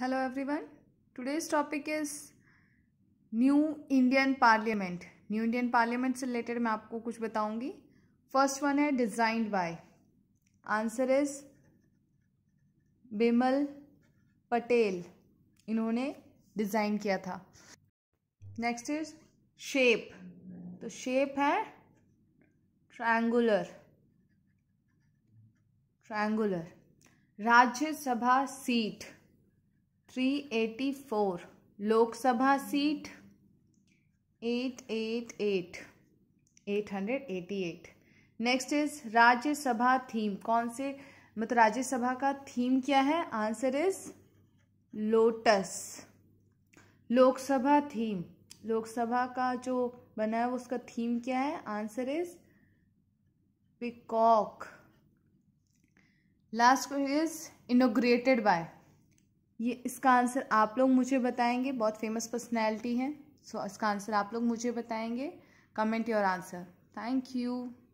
hello everyone today's topic is new Indian parliament new Indian parliament से related मैं आपको कुछ बताऊंगी फर्स्ट वन है designed by answer is Bimal Patel इन्होंने डिज़ाइन किया था नेक्स्ट इज शेप तो शेप है triangular triangular Rajya Sabha seat three eighty four Lok Sabha seat eight eight eight eight hundred eighty eight next is Rajya Sabha theme कौन से मतलब राज्यसभा का थीम क्या है answer is lotus Lok Sabha theme Lok Sabha का जो बना है उसका थीम क्या है answer is peacock last is inaugurated by ये इसका आंसर आप लोग मुझे बताएंगे बहुत फेमस पर्सनैलिटी है सो इसका आंसर आप लोग मुझे बताएंगे comment your answer thank you